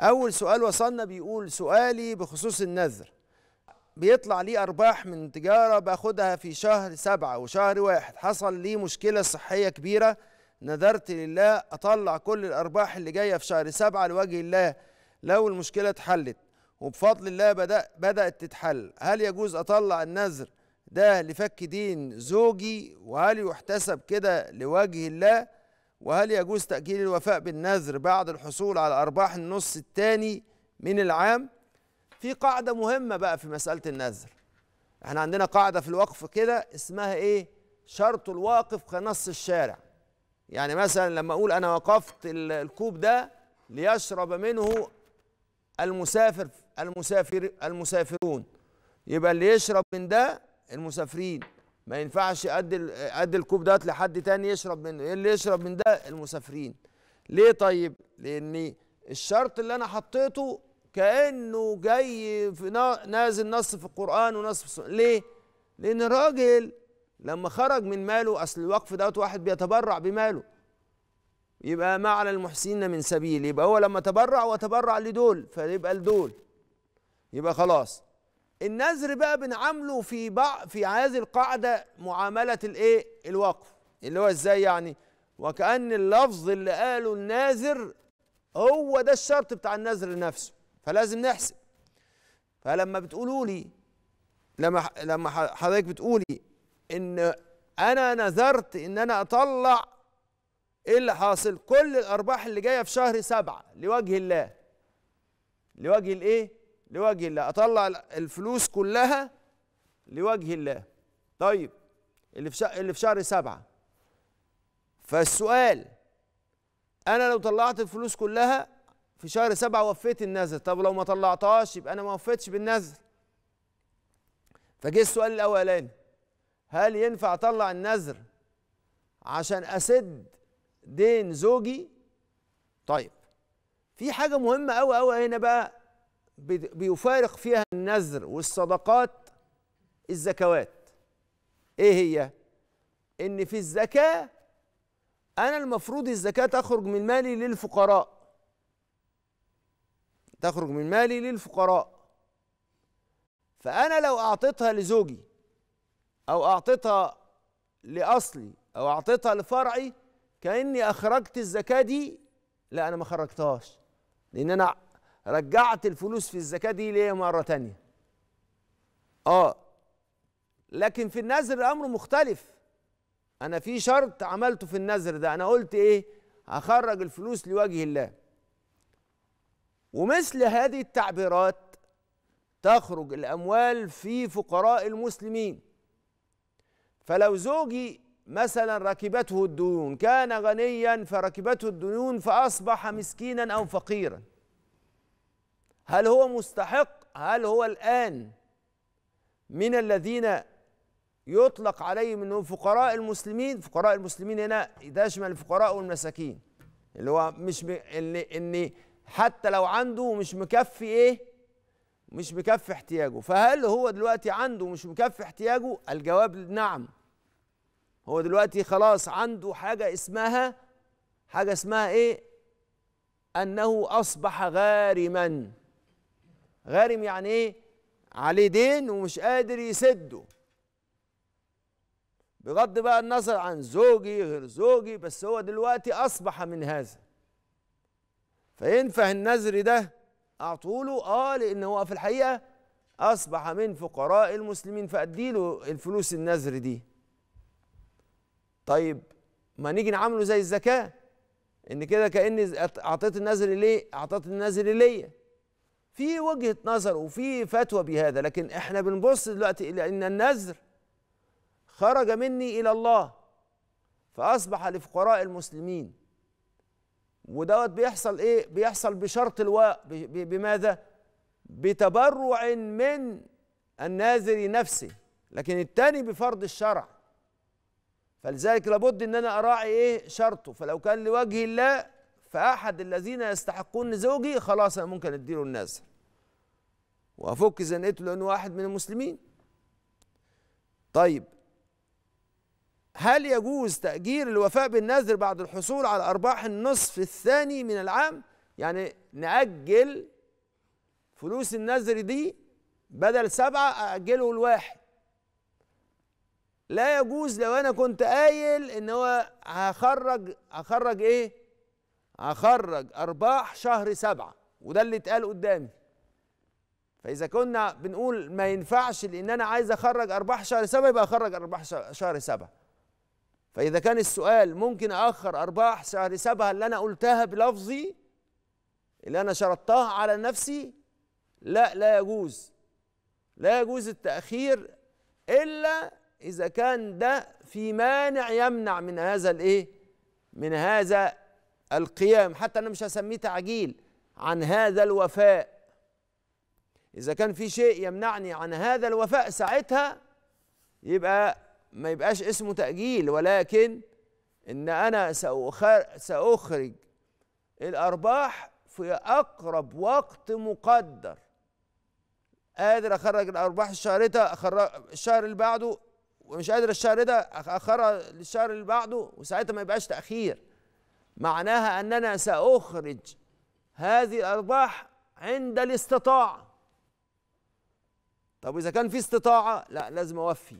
أول سؤال وصلنا بيقول سؤالي بخصوص النذر بيطلع لي أرباح من تجارة باخدها في شهر سبعة وشهر واحد حصل لي مشكلة صحية كبيرة نذرت لله أطلع كل الأرباح اللي جاية في شهر سبعة لوجه الله لو المشكلة اتحلت وبفضل الله بدأ بدأت تتحل هل يجوز أطلع النذر ده لفك دين زوجي وهل يحتسب كده لوجه الله وهل يجوز تأجيل الوفاء بالنذر بعد الحصول على أرباح النص الثاني من العام في قاعدة مهمة بقى في مسألة النذر احنا عندنا قاعدة في الوقف كده اسمها ايه شرط الواقف كنص الشارع يعني مثلا لما أقول أنا وقفت الكوب ده ليشرب منه المسافر المسافر المسافرون يبقى اللي يشرب من ده المسافرين ما ينفعش ادي ادي الكوب دوت لحد تاني يشرب منه ايه اللي يشرب من ده المسافرين ليه طيب لان الشرط اللي انا حطيته كانه جاي في نازل نص في القران ونص في ليه لان الراجل لما خرج من ماله اصل الوقف دوت واحد بيتبرع بماله يبقى ما على المحسنين من سبيل يبقى هو لما تبرع وتبرع لدول فيبقى لدول يبقى خلاص النذر بقى بنعامله في بعض في هذه القاعده معامله الايه الوقف اللي هو ازاي يعني وكأن اللفظ اللي قاله الناذر هو ده الشرط بتاع النذر نفسه فلازم نحسب فلما بتقولوا لي لما لما حضرتك بتقولي ان انا نذرت ان انا اطلع ايه اللي حاصل كل الارباح اللي جايه في شهر سبعة لوجه الله لوجه الايه لوجه الله اطلع الفلوس كلها لوجه الله طيب اللي في اللي في شهر سبعة فالسؤال انا لو طلعت الفلوس كلها في شهر سبعة وفيت النذر طب لو ما طلعتهاش يبقى انا ما وفيتش بالنذر فجه السؤال الاولاني هل ينفع اطلع النذر عشان اسد دين زوجي طيب في حاجه مهمه قوي قوي هنا بقى بيفارق فيها النذر والصدقات الزكوات ايه هي ان في الزكاه انا المفروض الزكاه تخرج من مالي للفقراء تخرج من مالي للفقراء فانا لو اعطيتها لزوجي او اعطيتها لاصلي او اعطيتها لفرعي كاني اخرجت الزكاه دي لا انا ما خرجتهاش لان انا رجعت الفلوس في الزكاه دي ليه مره تانية اه لكن في النذر الامر مختلف انا في شرط عملته في النذر ده انا قلت ايه هخرج الفلوس لوجه الله ومثل هذه التعبيرات تخرج الاموال في فقراء المسلمين فلو زوجي مثلا ركبته الديون كان غنيا فركبته الديون فاصبح مسكينا او فقيرا هل هو مستحق هل هو الآن من الذين يطلق عليهم أنهم فقراء المسلمين فقراء المسلمين هنا ده يشمل الفقراء والمساكين اللي هو مش م... اللي ان حتى لو عنده مش مكفي ايه مش مكفي احتياجه فهل هو دلوقتي عنده مش مكفي احتياجه الجواب نعم هو دلوقتي خلاص عنده حاجة اسمها حاجة اسمها ايه أنه أصبح غارما غارم يعني ايه عليه دين ومش قادر يسده بغض بقى النظر عن زوجي غير زوجي بس هو دلوقتي اصبح من هذا فينفع النذر ده اعطوله اه لان هو في الحقيقه اصبح من فقراء المسلمين فاديله الفلوس النذر دي طيب ما نيجي نعامله زي الزكاه ان كده كاني اعطيت النذر ليه اعطيت النذر ليا في وجهه نظر وفي فتوى بهذا لكن احنا بنبص دلوقتي الى ان النذر خرج مني الى الله فاصبح لفقراء المسلمين ودوت بيحصل ايه بيحصل بشرط الواء بماذا بتبرع من الناذر نفسه لكن الثاني بفرض الشرع فلذلك لابد ان انا اراعي ايه شرطه فلو كان لوجه الله فأحد الذين يستحقون زوجي خلاص أنا ممكن أديله الناس وأفك زنقته لأنه واحد من المسلمين طيب هل يجوز تأجير الوفاء بالنذر بعد الحصول على أرباح النصف الثاني من العام يعني نأجل فلوس النذر دي بدل سبعة أأجله الواحد لا يجوز لو أنا كنت قايل إن هو هخرج هخرج إيه هخرج ارباح شهر سبعه وده اللي اتقال قدامي فاذا كنا بنقول ما ينفعش لان انا عايز اخرج ارباح شهر سبعه يبقى اخرج ارباح شهر سبعه فاذا كان السؤال ممكن اخر ارباح شهر سبعه اللي انا قلتها بلفظي اللي انا شرطتها على نفسي لا لا يجوز لا يجوز التاخير الا اذا كان ده في مانع يمنع من هذا الايه من هذا القيام حتى أنا مش هسميه تعجيل عن هذا الوفاء إذا كان في شيء يمنعني عن هذا الوفاء ساعتها يبقى ما يبقاش اسمه تأجيل ولكن إن أنا سأخرج الأرباح في أقرب وقت مقدر قادر أخرج الأرباح الشهر ده أخرج الشهر اللي بعده ومش قادر الشهر ده أخرج الشهر اللي بعده وساعتها ما يبقاش تأخير معناها أننا سأخرج هذه الأرباح عند الاستطاعة طب إذا كان في استطاعة لا لازم أوفي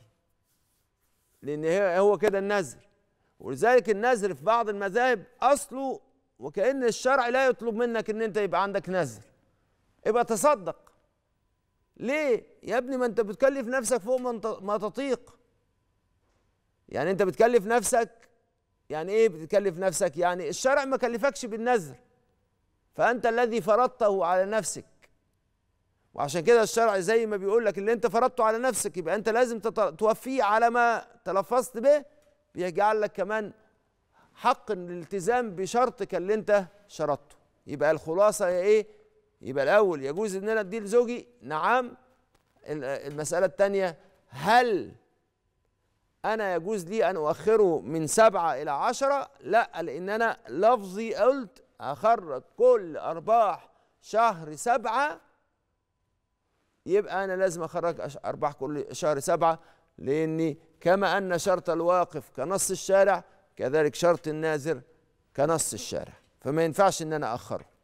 لأن هو كده النذر ولذلك النذر في بعض المذاهب أصله وكأن الشرع لا يطلب منك إن أنت يبقى عندك نذر ابقى تصدق ليه يا ابني ما انت بتكلف نفسك فوق ما تطيق يعني انت بتكلف نفسك يعني ايه بتكلف نفسك يعني الشرع ما كلفكش بالنذر فانت الذي فرضته على نفسك وعشان كده الشرع زي ما بيقول لك اللي انت فرضته على نفسك يبقى انت لازم توفيه على ما تلفظت به بيجعل لك كمان حق الالتزام بشرطك اللي انت شرطته يبقى الخلاصه هي ايه يبقى الاول يجوز ان انا اديه لزوجي نعم المساله الثانيه هل أنا يجوز لي أن أؤخره من سبعة إلى عشرة لا لأن أنا لفظي قلت أخرج كل أرباح شهر سبعة يبقى أنا لازم أخرج أرباح كل شهر سبعة لأني كما أن شرط الواقف كنص الشارع كذلك شرط الناذر كنص الشارع فما ينفعش إن أنا أخره